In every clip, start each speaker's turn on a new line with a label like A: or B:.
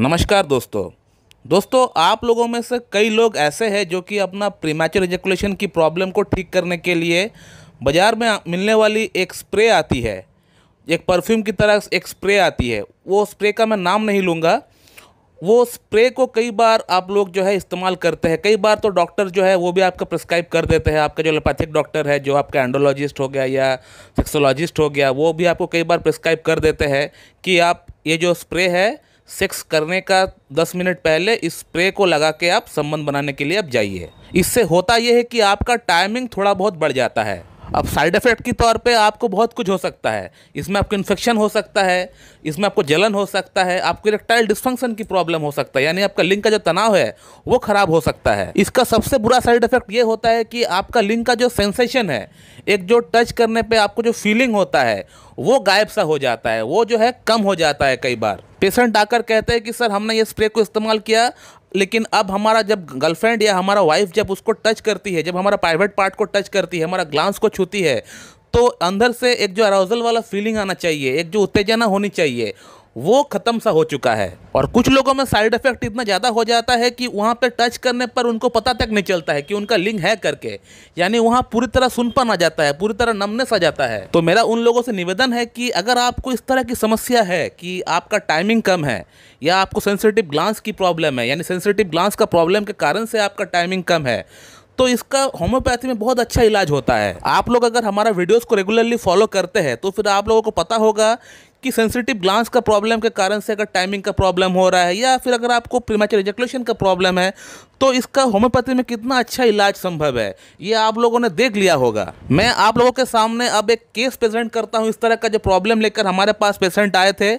A: नमस्कार दोस्तों दोस्तों आप लोगों में से कई लोग ऐसे हैं जो कि अपना प्रीमैचर एजेकुलेशन की प्रॉब्लम को ठीक करने के लिए बाज़ार में मिलने वाली एक स्प्रे आती है एक परफ्यूम की तरह एक स्प्रे आती है वो स्प्रे का मैं नाम नहीं लूँगा वो स्प्रे को कई बार आप लोग जो है इस्तेमाल करते हैं कई बार तो डॉक्टर जो है वो भी आपका प्रिस्क्राइब कर देते हैं आपका जो एलोपैथिक डॉक्टर है जो आपका एंडोलॉजिस्ट हो गया या सेक्सोलॉजिस्ट हो गया वो भी आपको कई बार प्रिस्क्राइब कर देते हैं कि आप ये जो स्प्रे है सेक्स करने का 10 मिनट पहले इस स्प्रे को लगा के आप संबंध बनाने के लिए आप जाइए इससे होता यह है कि आपका टाइमिंग थोड़ा बहुत बढ़ जाता है अब साइड इफ़ेक्ट के तौर पे आपको बहुत कुछ हो सकता है इसमें आपको इन्फेक्शन हो सकता है इसमें आपको जलन हो सकता है आपको इरेक्टाइल डिस्फंक्शन की प्रॉब्लम हो सकता है यानी आपका लिंग का जो तनाव है वो ख़राब हो सकता है इसका सबसे बुरा साइड इफ़ेक्ट ये होता है कि आपका लिंग का जो सेंसेशन है एक जो टच करने पर आपको जो फीलिंग होता है वो गायब सा हो जाता है वो जो है कम हो जाता है कई बार पेशेंट आकर कहते हैं कि सर हमने ये स्प्रे को इस्तेमाल किया लेकिन अब हमारा जब गर्लफ्रेंड या हमारा वाइफ जब उसको टच करती है जब हमारा प्राइवेट पार्ट को टच करती है हमारा ग्लांस को छूती है तो अंदर से एक जो अराउजल वाला फीलिंग आना चाहिए एक जो उत्तेजना होनी चाहिए वो ख़त्म सा हो चुका है और कुछ लोगों में साइड इफेक्ट इतना ज़्यादा हो जाता है कि वहाँ पर टच करने पर उनको पता तक नहीं चलता है कि उनका लिंग है करके यानी वहाँ पूरी तरह सुनपन आ जाता है पूरी तरह नमनेस आ जाता है तो मेरा उन लोगों से निवेदन है कि अगर आपको इस तरह की समस्या है कि आपका टाइमिंग कम है या आपको सेंसिटिव ग्लांस की प्रॉब्लम है यानी सेंसिटिव ग्लांस का प्रॉब्लम के कारण से आपका टाइमिंग कम है तो इसका होम्योपैथी में बहुत अच्छा इलाज होता है आप लोग अगर हमारा वीडियोस को रेगुलरली फॉलो करते हैं तो फिर आप लोगों को पता होगा कि सेंसिटिव ग्लांस का प्रॉब्लम के कारण से अगर टाइमिंग का प्रॉब्लम हो रहा है या फिर अगर आपको प्रीमेचर एजकुलेशन का प्रॉब्लम है तो इसका होम्योपैथी में कितना अच्छा इलाज संभव है ये आप लोगों ने देख लिया होगा मैं आप लोगों के सामने अब एक केस प्रेजेंट करता हूँ इस तरह का जो प्रॉब्लम लेकर हमारे पास पेशेंट आए थे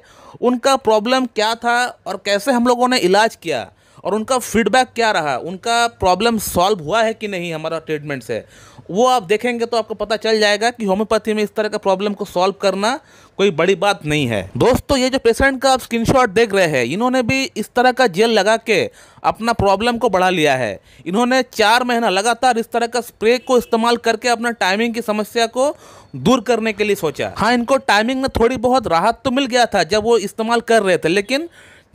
A: उनका प्रॉब्लम क्या था और कैसे हम लोगों ने इलाज किया और उनका फीडबैक क्या रहा उनका प्रॉब्लम सॉल्व हुआ है कि नहीं हमारा ट्रीटमेंट से वो आप देखेंगे तो आपको पता चल जाएगा कि होम्योपैथी में इस तरह का प्रॉब्लम को सॉल्व करना कोई बड़ी बात नहीं है दोस्तों ये जो पेशेंट का आप स्क्रीनशॉट देख रहे हैं इन्होंने भी इस तरह का जेल लगा के अपना प्रॉब्लम को बढ़ा लिया है इन्होंने चार महीना लगातार इस तरह का स्प्रे को इस्तेमाल करके अपना टाइमिंग की समस्या को दूर करने के लिए सोचा हाँ इनको टाइमिंग में थोड़ी बहुत राहत तो मिल गया था जब वो इस्तेमाल कर रहे थे लेकिन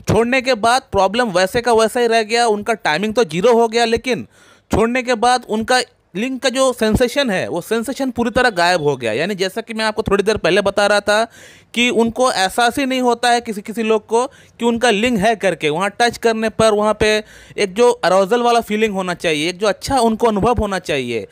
A: छोड़ने के बाद प्रॉब्लम वैसे का वैसा ही रह गया उनका टाइमिंग तो जीरो हो गया लेकिन छोड़ने के बाद उनका लिंक का जो सेंसेशन है वो सेंसेशन पूरी तरह गायब हो गया यानी जैसा कि मैं आपको थोड़ी देर पहले बता रहा था कि उनको एहसास ही नहीं होता है किसी किसी लोग को कि उनका लिंक है करके वहाँ टच करने पर वहाँ पे एक जो अरोजल वाला फीलिंग होना चाहिए एक जो अच्छा उनको अनुभव होना चाहिए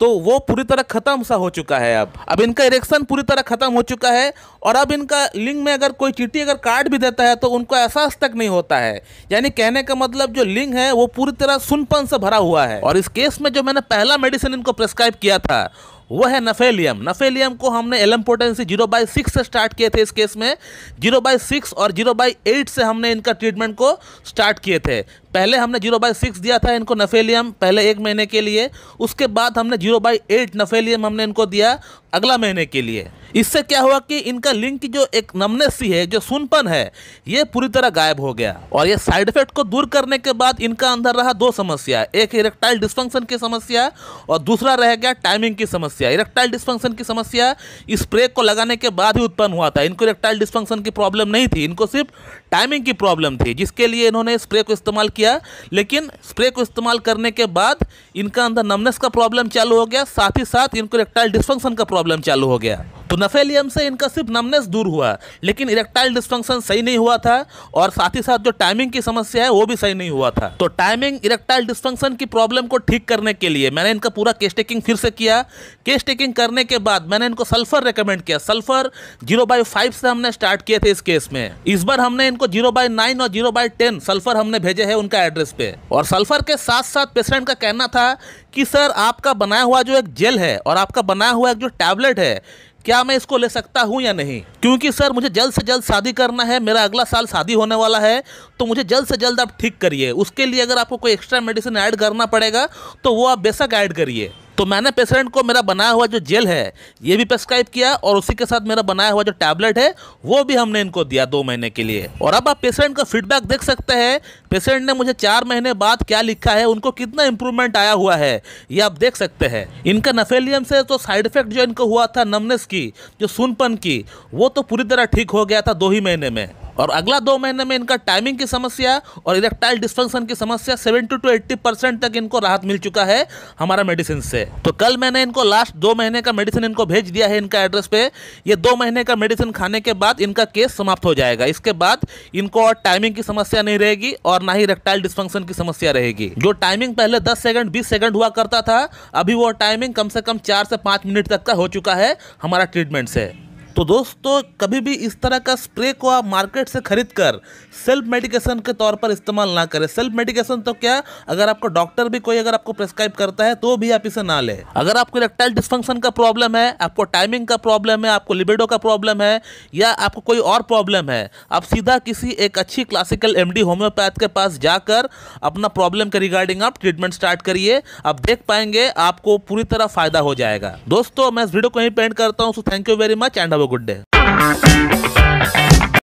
A: तो वो पूरी तरह ख़त्म सा हो चुका है अब अब इनका इरेक्शन पूरी तरह ख़त्म हो चुका है और अब इनका लिंग में अगर कोई चीटी अगर काट भी देता है तो उनको एहसास तक नहीं होता है यानी कहने का मतलब जो लिंग है वो पूरी तरह सुनपन से भरा हुआ है और इस केस में जो मैंने पहला मेडिसिन इनको प्रेस्क्राइब किया था वह है नफेलियम नफेलियम को हमने एलम पोटेंसी जीरो बाई सिक्स से स्टार्ट किए थे इस केस में जीरो बाई सिक्स और जीरो बाई एट से हमने इनका ट्रीटमेंट को स्टार्ट किए थे पहले हमने जीरो बाई सिक्स दिया था इनको नफेलियम पहले एक महीने के लिए उसके बाद हमने जीरो बाई एट नफेलियम हमने इनको दिया अगला महीने के लिए इससे क्या हुआ कि इनका लिंक की जो एक नमनेसी है जो सुनपन है ये पूरी तरह गायब हो गया और ये साइड इफेक्ट को दूर करने के बाद इनका अंदर रहा दो समस्या एक इरेक्टाइल डिस्फंक्शन की समस्या और दूसरा रह गया टाइमिंग की समस्या समस्या इरेक्टाइल डिस्फंक्शन की समस्या इस को लगाने के बाद ही उत्पन्न हुआ था इनको इरेक्टाइल डिस्फंक्शन की प्रॉब्लम नहीं थी इनको सिर्फ टाइमिंग की प्रॉब्लम थी जिसके लिए इन्होंने स्प्रे को इस्तेमाल किया लेकिन स्प्रे को इस्तेमाल करने के बाद इनका अंदर नमनेस का प्रॉब्लम चालू हो गया साथ ही साथ इनको इरेक्टाइल डिस्फंक्शन का प्रॉब्लम चालू हो गया तो नफेलियम से इनका सिर्फ नमनेस दूर हुआ लेकिन इरेक्टाइल डिस्फंक्शन सही नहीं हुआ था और साथ ही साथ जो टाइमिंग की समस्या है वो भी सही नहीं हुआ था तो टाइमिंग इरेक्टाइल डिस्फंक्शन की प्रॉब्लम को ठीक करने के लिए मैंने इनका पूरा केस टेकिंग फिर से किया केस टेकिंग करने के बाद मैंने इनको सल्फर रिकमेंड किया सल्फर जीरो बाई फाइव से हमने स्टार्ट किए थे इस केस में इस बार हमने इनको जीरो बाई नाइन और जीरो बाई टेन सल्फर हमने भेजे है उनका एड्रेस पे और सल्फर के साथ साथ पेशेंट का कहना था कि सर आपका बनाया हुआ जो एक जेल है और आपका बनाया हुआ एक जो टैबलेट है क्या मैं इसको ले सकता हूँ या नहीं क्योंकि सर मुझे जल्द से जल्द शादी करना है मेरा अगला साल शादी होने वाला है तो मुझे जल्द से जल्द आप ठीक करिए उसके लिए अगर आपको कोई एक्स्ट्रा मेडिसिन ऐड करना पड़ेगा तो वो आप बेशक ऐड करिए तो मैंने पेशेंट को मेरा बनाया हुआ जो जेल है ये भी प्रेस्क्राइब किया और उसी के साथ मेरा बनाया हुआ जो टैबलेट है वो भी हमने इनको दिया दो महीने के लिए और अब आप पेशेंट का फीडबैक देख सकते हैं पेशेंट ने मुझे चार महीने बाद क्या लिखा है उनको कितना इंप्रूवमेंट आया हुआ है ये आप देख सकते हैं इनका नफेलियम से तो साइड इफेक्ट जो इनको हुआ था नमनेस की जो सुनपन की वो तो पूरी तरह ठीक हो गया था दो ही महीने में और अगला दो महीने में इनका टाइमिंग की समस्या और इरेक्टाइल डिस्फंक्शन की समस्या सेवेंटी टू एट्टी परसेंट तक इनको राहत मिल चुका है हमारा मेडिसिन से तो कल मैंने इनको लास्ट दो महीने का मेडिसिन इनको भेज दिया है इनका एड्रेस पे ये दो महीने का मेडिसिन खाने के बाद इनका केस समाप्त हो जाएगा इसके बाद इनको और टाइमिंग की समस्या नहीं रहेगी और ना ही रेक्टाइल डिस्फंक्शन की समस्या रहेगी जो टाइमिंग पहले दस सेकंड बीस सेकंड हुआ करता था अभी वो टाइमिंग कम से कम चार से पाँच मिनट तक का हो चुका है हमारा ट्रीटमेंट से तो दोस्तों कभी भी इस तरह का स्प्रे को आप मार्केट से खरीद कर सेल्फ मेडिकेशन के तौर पर इस्तेमाल ना करें सेल्फ मेडिकेशन तो क्या अगर आपका डॉक्टर भी कोई अगर आपको प्रेस्क्राइब करता है तो भी आप इसे ना लें अगर आपको इलेक्टाइल डिस्फंक्शन का प्रॉब्लम है आपको टाइमिंग का प्रॉब्लम है आपको लिबेडो का प्रॉब्लम है या आपको कोई और प्रॉब्लम है आप सीधा किसी एक अच्छी क्लासिकल एमडी होम्योपैथ के पास जाकर अपना प्रॉब्लम के रिगार्डिंग आप ट्रीटमेंट स्टार्ट करिए आप देख पाएंगे आपको पूरी तरह फायदा हो जाएगा दोस्तों मैं इस वीडियो को ही पेंट करता हूँ so thank you very much and good day